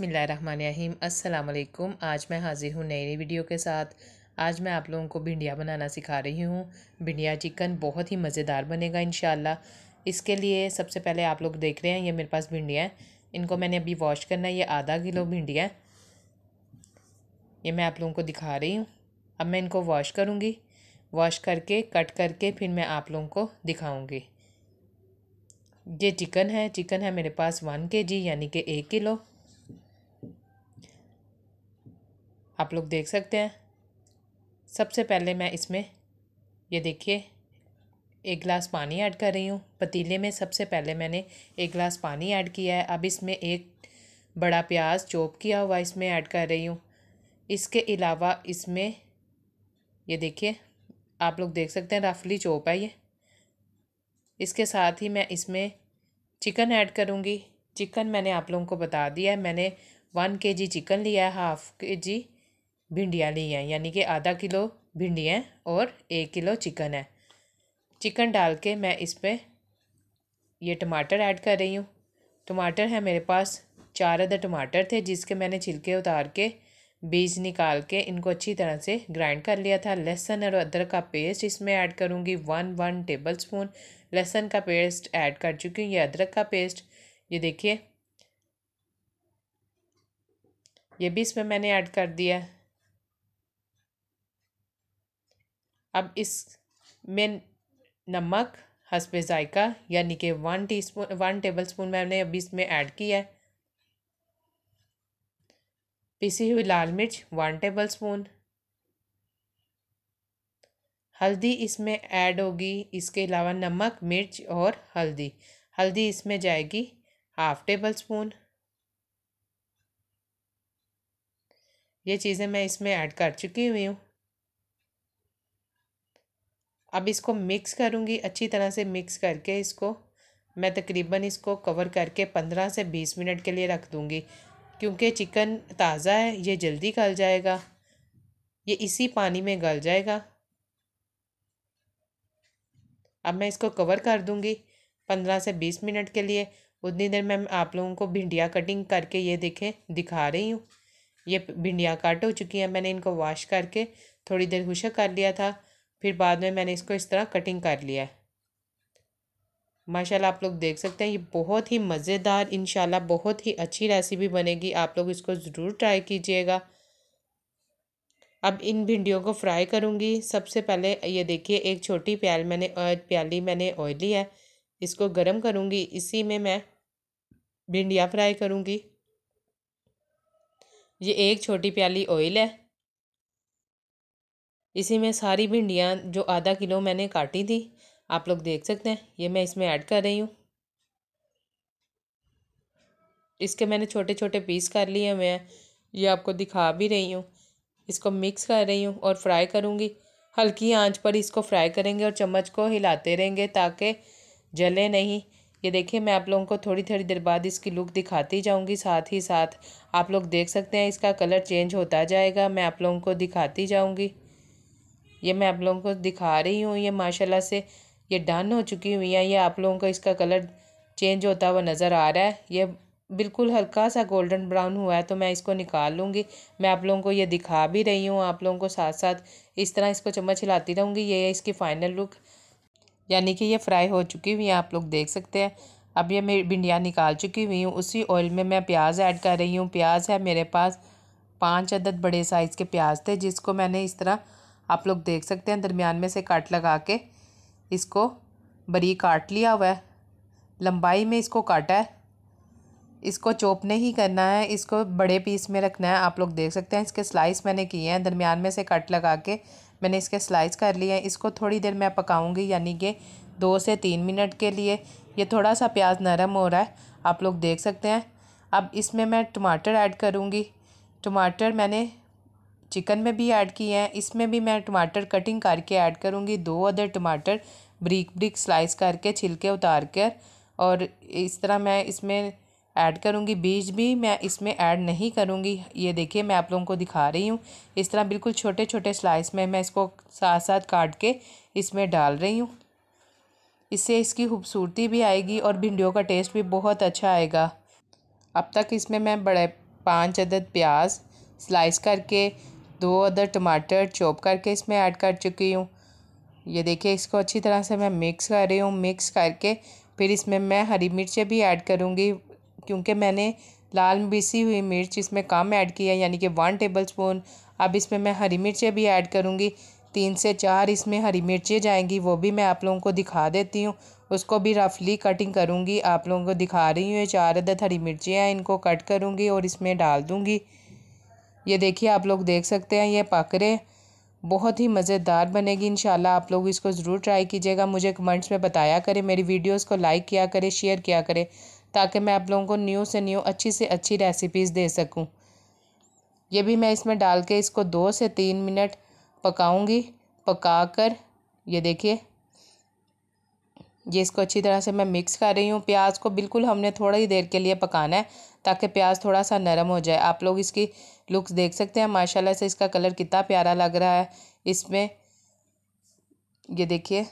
बिसमीम् अल्लाम आज मैं हाज़िर हूँ नई नई वीडियो के साथ आज मैं आप लोगों को भिंडिया बनाना सिखा रही हूँ भिंडिया चिकन बहुत ही मज़ेदार बनेगा इन इसके लिए सबसे पहले आप लोग देख रहे हैं ये मेरे पास भिंडियाँ हैं इनको मैंने अभी वॉश करना है ये आधा किलो भिंडियाँ ये मैं आप लोगों को दिखा रही हूँ अब मैं इनको वॉश करूँगी वॉश करके कट करके फिर मैं आप लोगों को दिखाऊँगी ये चिकन है चिकन है मेरे पास वन के जी यानी कि एक किलो आप लोग देख सकते हैं सबसे पहले मैं इसमें ये देखिए एक गिलास पानी ऐड कर रही हूँ पतीले में सबसे पहले मैंने एक गिलास पानी ऐड किया है अब इसमें एक बड़ा प्याज चॉप किया हुआ इसमें ऐड कर रही हूँ इसके अलावा इसमें ये देखिए आप लोग देख सकते हैं रफली चॉप है ये इसके साथ ही मैं इसमें चिकन ऐड करूँगी चिकन मैंने आप लोगों को बता दिया है मैंने वन के जी चिकन लिया है हाफ़ के जी भिंडियाँ ली हैं यानी कि आधा किलो भिंडी और एक किलो चिकन है चिकन डाल के मैं इस पर ये टमाटर ऐड कर रही हूँ टमाटर है मेरे पास चार अदर टमाटर थे जिसके मैंने छिलके उतार के बीज निकाल के इनको अच्छी तरह से ग्राइंड कर लिया था लहसुन और अदरक का पेस्ट इसमें ऐड करूँगी वन वन टेबल स्पून लहसुन का पेस्ट ऐड कर चुकी हूँ ये अदरक का पेस्ट ये देखिए ये भी इसमें मैंने ऐड कर दिया अब इस में नमक हसब ज़ायका यानी कि वन टी स्पून वन टेबल स्पून मैंने अभी इसमें ऐड किया है पिसी हुई लाल मिर्च वन टेबल स्पून हल्दी इसमें ऐड होगी इसके अलावा नमक मिर्च और हल्दी हल्दी इसमें जाएगी हाफ टेबल स्पून ये चीज़ें मैं इसमें ऐड कर चुकी हुई हूँ अब इसको मिक्स करूँगी अच्छी तरह से मिक्स करके इसको मैं तकरीबन इसको कवर करके पंद्रह से बीस मिनट के लिए रख दूँगी क्योंकि चिकन ताज़ा है ये जल्दी गल जाएगा ये इसी पानी में गल जाएगा अब मैं इसको कवर कर दूँगी पंद्रह से बीस मिनट के लिए उतनी देर में आप लोगों को भिंडिया कटिंग करके ये देखें दिखा रही हूँ ये भिंडिया काट हो चुकी हैं मैंने इनको वॉश करके थोड़ी देर खुशक कर लिया था फिर बाद में मैंने इसको इस तरह कटिंग कर लिया है माशाल्लाह आप लोग देख सकते हैं ये बहुत ही मज़ेदार इन बहुत ही अच्छी रेसिपी बनेगी आप लोग इसको ज़रूर ट्राई कीजिएगा अब इन भिंडियों को फ्राई करूँगी सबसे पहले ये देखिए एक छोटी प्याल मैंने प्याली मैंने ऑयली है इसको गर्म करूँगी इसी में मैं भिंडियाँ फ्राई करूँगी ये एक छोटी प्याली ऑयल है इसी में सारी भिंडियाँ जो आधा किलो मैंने काटी थी आप लोग देख सकते हैं ये मैं इसमें ऐड कर रही हूँ इसके मैंने छोटे छोटे पीस कर लिए हुए हैं ये आपको दिखा भी रही हूँ इसको मिक्स कर रही हूँ और फ्राई करूँगी हल्की आंच पर इसको फ्राई करेंगे और चम्मच को हिलाते रहेंगे ताकि जले नहीं ये देखिए मैं आप लोगों को थोड़ी थोड़ी देर बाद इसकी लुक दिखाती जाऊंगी साथ ही साथ आप लोग देख सकते हैं इसका कलर चेंज होता जाएगा मैं आप लोगों को दिखाती जाऊंगी ये मैं आप लोगों को दिखा रही हूँ ये माशाल्लाह से ये डन हो चुकी हुई है ये आप लोगों को इसका कलर चेंज होता हुआ नज़र आ रहा है ये बिल्कुल हल्का सा गोल्डन ब्राउन हुआ है तो मैं इसको निकाल लूँगी मैं आप लोगों को ये दिखा भी रही हूँ आप लोगों को साथ साथ इस तरह इसको चम्मच हिलाती रहूँगी ये इसकी फ़ाइनल लुक यानी कि ये फ्राई हो चुकी हुई है आप लोग देख सकते हैं अब ये मैं भिंडिया निकाल चुकी हुई हूँ उसी ऑयल में मैं प्याज ऐड कर रही हूँ प्याज है मेरे पास पाँच अदद बड़े साइज़ के प्याज थे जिसको मैंने इस तरह आप लोग देख सकते हैं दरमियान में से काट लगा के इसको बरी काट लिया हुआ है लंबाई में इसको काटा है इसको चोप नहीं करना है इसको बड़े पीस में रखना है आप लोग देख सकते हैं इसके स्लाइस मैंने किए हैं दरमियान में से कट लगा के मैंने इसके स्लाइस कर लिए हैं इसको थोड़ी देर मैं पकाऊंगी यानी कि दो से तीन मिनट के लिए ये थोड़ा सा प्याज नरम हो रहा है आप लोग देख सकते हैं अब इसमें मैं टमाटर ऐड करूँगी टमाटर मैंने चिकन में भी ऐड किए हैं इसमें भी मैं टमाटर कटिंग करके ऐड करूँगी दो अदर टमाटर ब्रिक ब्रिक स्लाइस करके छिलके उतार कर और इस तरह मैं इसमें ऐड करूँगी बीज भी मैं इसमें ऐड नहीं करूँगी ये देखिए मैं आप लोगों को दिखा रही हूँ इस तरह बिल्कुल छोटे छोटे स्लाइस में मैं इसको साथ साथ काट के इसमें डाल रही हूँ इससे इसकी खूबसूरती भी आएगी और भिंडियों का टेस्ट भी बहुत अच्छा आएगा अब तक इसमें मैं बड़े पाँच अदद प्याज स्लाइस करके दो अदर टमाटर चॉप करके इसमें ऐड कर चुकी हूँ ये देखिए इसको अच्छी तरह से मैं मिक्स कर रही हूँ मिक्स करके फिर इसमें मैं हरी मिर्चें भी ऐड करूँगी क्योंकि मैंने लाल बिसी हुई मिर्च इसमें कम ऐड की है यानी कि वन टेबल स्पून अब इसमें मैं हरी मिर्चें भी ऐड करूँगी तीन से चार इसमें हरी मिर्चें जाएंगी वो भी मैं आप लोगों को दिखा देती हूँ उसको भी रफली कटिंग करूँगी आप लोगों को दिखा रही हूँ ये चार अदद हरी मिर्चियाँ इनको कट करूँगी और इसमें डाल दूँगी ये देखिए आप लोग देख सकते हैं ये पाकरे बहुत ही मज़ेदार बनेगी इन आप लोग इसको ज़रूर ट्राई कीजिएगा मुझे कमेंट्स में बताया करें मेरी वीडियोज़ को लाइक किया करें शेयर किया करें ताकि मैं आप लोगों को न्यू से न्यू अच्छी से अच्छी रेसिपीज़ दे सकूं ये भी मैं इसमें डाल के इसको दो से तीन मिनट पकाऊंगी पकाकर ये देखिए ये इसको अच्छी तरह से मैं मिक्स कर रही हूँ प्याज को बिल्कुल हमने थोड़ा ही देर के लिए पकाना है ताकि प्याज थोड़ा सा नरम हो जाए आप लोग इसकी लुक्स देख सकते हैं माशाल्लाह से इसका कलर कितना प्यारा लग रहा है इसमें ये देखिए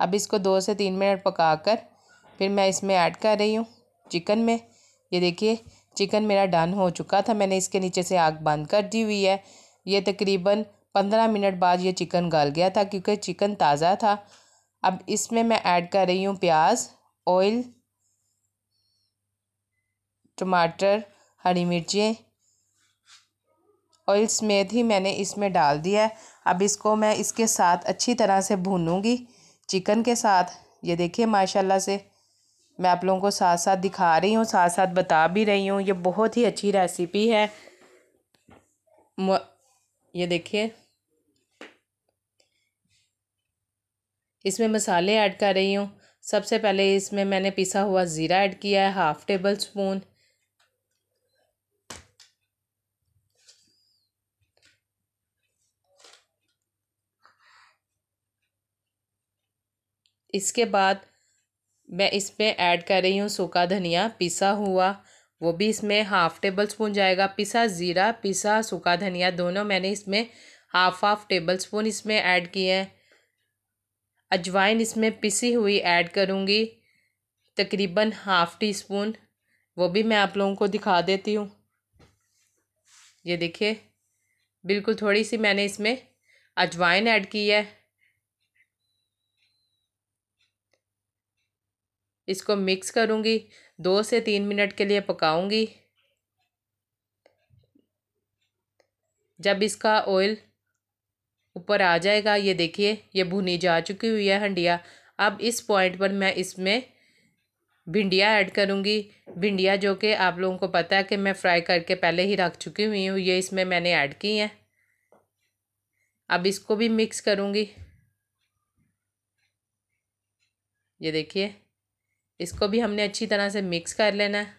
अब इसको दो से तीन मिनट पका कर फिर मैं इसमें ऐड कर रही हूँ चिकन में ये देखिए चिकन मेरा डन हो चुका था मैंने इसके नीचे से आग बंद कर दी हुई है ये तकरीबन पंद्रह मिनट बाद ये चिकन गल गया था क्योंकि चिकन ताज़ा था अब इसमें मैं ऐड कर रही हूँ प्याज ऑयल टमाटर हरी मिर्चें ऑयल समेत ही मैंने इसमें डाल दिया है अब इसको मैं इसके साथ अच्छी तरह से भूनूंगी चिकन के साथ ये देखिए माशाल्लाह से मैं आप लोगों को साथ साथ दिखा रही हूँ साथ साथ बता भी रही हूँ ये बहुत ही अच्छी रेसिपी है ये देखिए इसमें मसाले ऐड कर रही हूँ सबसे पहले इसमें मैंने पिसा हुआ ज़ीरा ऐड किया है हाफ़ टेबल स्पून इसके बाद मैं इसमें ऐड कर रही हूँ सूखा धनिया पिसा हुआ वो भी इसमें हाफ़ टेबल स्पून जाएगा पिसा ज़ीरा पिसा सूखा धनिया दोनों मैंने इसमें हाफ हाफ टेबल स्पून इसमें ऐड किए हैं अजवाइन इसमें पिसी हुई ऐड करूँगी तकरीबन हाफ़ टी स्पून वो भी मैं आप लोगों को दिखा देती हूँ ये देखिए बिल्कुल थोड़ी सी मैंने इसमें अजवाइन ऐड की है इसको मिक्स करूँगी दो से तीन मिनट के लिए पकाऊँगी जब इसका ऑयल ऊपर आ जाएगा ये देखिए ये भुनी जा चुकी हुई है हंडिया अब इस पॉइंट पर मैं इसमें भिंडिया ऐड करूँगी भिंडिया जो कि आप लोगों को पता है कि मैं फ्राई करके पहले ही रख चुकी हुई हूँ ये इसमें मैंने ऐड की हैं अब इसको भी मिक्स करूँगी ये देखिए इसको भी हमने अच्छी तरह से मिक्स कर लेना है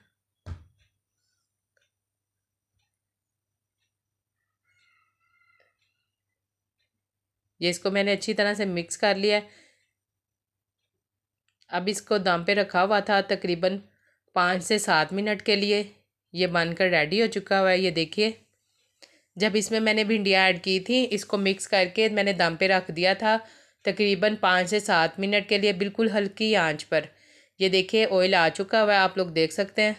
ये इसको मैंने अच्छी तरह से मिक्स कर लिया है अब इसको दम पे रखा हुआ था तकरीबन पाँच से सात मिनट के लिए ये बनकर रेडी हो चुका हुआ है ये देखिए जब इसमें मैंने भिंडियाँ ऐड की थी इसको मिक्स करके मैंने दम पे रख दिया था तकरीबन पाँच से सात मिनट के लिए बिल्कुल हल्की आंच पर ये देखिए ऑयल आ चुका हुआ है आप लोग देख सकते हैं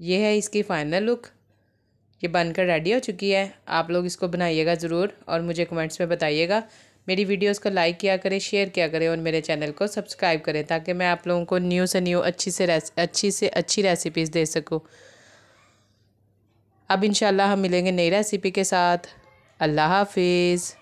ये है इसकी फाइनल लुक ये बनकर रेडी हो चुकी है आप लोग इसको बनाइएगा ज़रूर और मुझे कमेंट्स में बताइएगा मेरी वीडियोस को लाइक किया करें शेयर किया करें और मेरे चैनल को सब्सक्राइब करें ताकि मैं आप लोगों को न्यू से न्यू अच्छी से अच्छी से अच्छी रेसिपीज़ दे सकूँ अब इन हम मिलेंगे नई रेसिपी के साथ अल्लाह हाफिज़